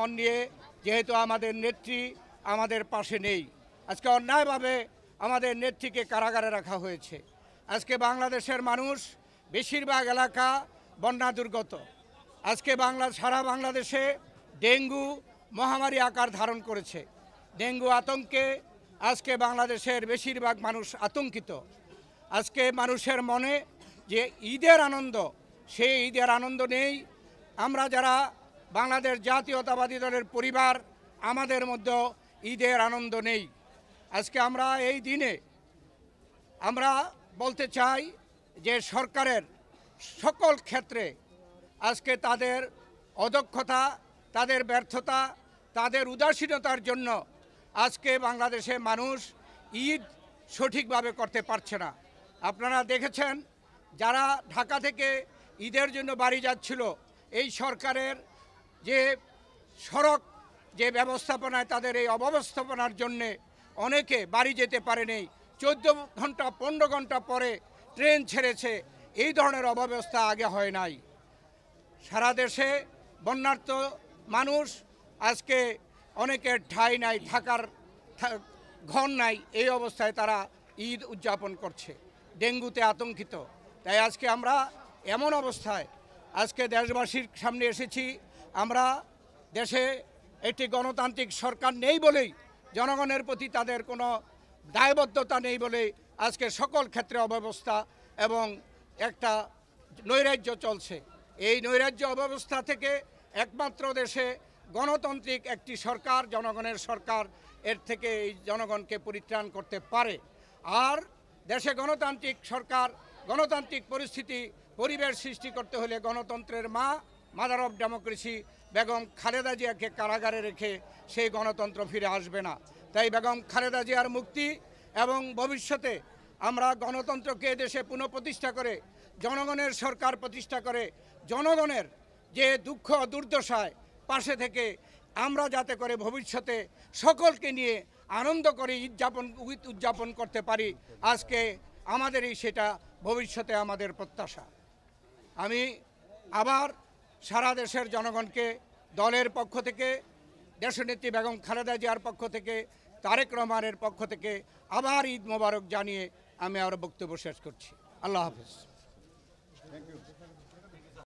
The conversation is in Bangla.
মন নিয়ে যেহেতু আমাদের নেত্রী আমাদের পাশে নেই আজকে অন্যায়ভাবে আমাদের নেত্রীকে কারাগারে রাখা হয়েছে আজকে বাংলাদেশের মানুষ বেশিরভাগ এলাকা বন্যা দুর্গত আজকে বাংলা সারা বাংলাদেশে ডেঙ্গু মহামারী আকার ধারণ করেছে ডেঙ্গু আতঙ্কে আজকে বাংলাদেশের বেশিরভাগ মানুষ আতঙ্কিত আজকে মানুষের মনে যে ঈদের আনন্দ সেই ঈদের আনন্দ নেই আমরা যারা বাংলাদেশ জাতীয়তাবাদী দলের পরিবার আমাদের মধ্যেও ঈদের আনন্দ নেই আজকে আমরা এই দিনে আমরা বলতে চাই যে সরকারের সকল ক্ষেত্রে আজকে তাদের অদক্ষতা তাদের ব্যর্থতা তাদের উদাসীনতার জন্য আজকে বাংলাদেশে মানুষ ঈদ সঠিকভাবে করতে পারছে না আপনারা দেখেছেন যারা ঢাকা থেকে ঈদের জন্য বাড়ি যাচ্ছিল এই সরকারের যে সড়ক যে ব্যবস্থাপনায় তাদের এই অব্যবস্থাপনার জন্যে অনেকে বাড়ি যেতে পারেনি চোদ্দ ঘন্টা পনেরো ঘন্টা পরে ট্রেন ছেড়েছে এই ধরনের অব্যবস্থা আগে হয় নাই সারা দেশে বন্যার্ত মানুষ আজকে অনেকের ঠাই নাই থাকার ঘর নাই এই অবস্থায় তারা ঈদ উদযাপন করছে ডেঙ্গুতে আতঙ্কিত তাই আজকে আমরা এমন অবস্থায় আজকে দেশবাসীর সামনে এসেছি আমরা দেশে একটি গণতান্ত্রিক সরকার নেই বলেই জনগণের প্রতি তাদের কোনো দায়বদ্ধতা নেই বলেই আজকে সকল ক্ষেত্রে অব্যবস্থা এবং একটা নৈরাজ্য চলছে এই নৈরাজ্য অব্যবস্থা থেকে একমাত্র দেশে গণতান্ত্রিক একটি সরকার জনগণের সরকার এর থেকে এই জনগণকে পরিত্রাণ করতে পারে আর দেশে গণতান্ত্রিক সরকার গণতান্ত্রিক পরিস্থিতি পরিবেশ সৃষ্টি করতে হলে গণতন্ত্রের মা mother of democracy Begum Khaleda জিয়াকে কারাগারে রেখে সেই গণতন্ত্র ফিরে আসবে না তাই বেগম খালেদা জিয়ার মুক্তি এবং ভবিষ্যতে আমরা গণতন্ত্রকে দেশে পুনঃপ্রতিষ্ঠা করে জনগণের সরকার প্রতিষ্ঠা করে জনগণের যে দুঃখ দুর্দশায় পাশে থেকে আমরা যাতে করে ভবিষ্যতে সকলকে নিয়ে আনন্দ করে উদযাপন উদযাপন করতে পারি আজকে আমাদেরই সেটা ভবিষ্যতে আমাদের প্রত্যাশা আমি আবার সারা দেশের জনগণকে দলের পক্ষ থেকে দেশনেত্রী বেগম খালেদা জিয়ার পক্ষ থেকে তারেক রহমানের পক্ষ থেকে আবার ঈদ মোবারক জানিয়ে আমি আরও বক্তব্য শেষ করছি আল্লাহ হাফিজ থ্যাংক ইউ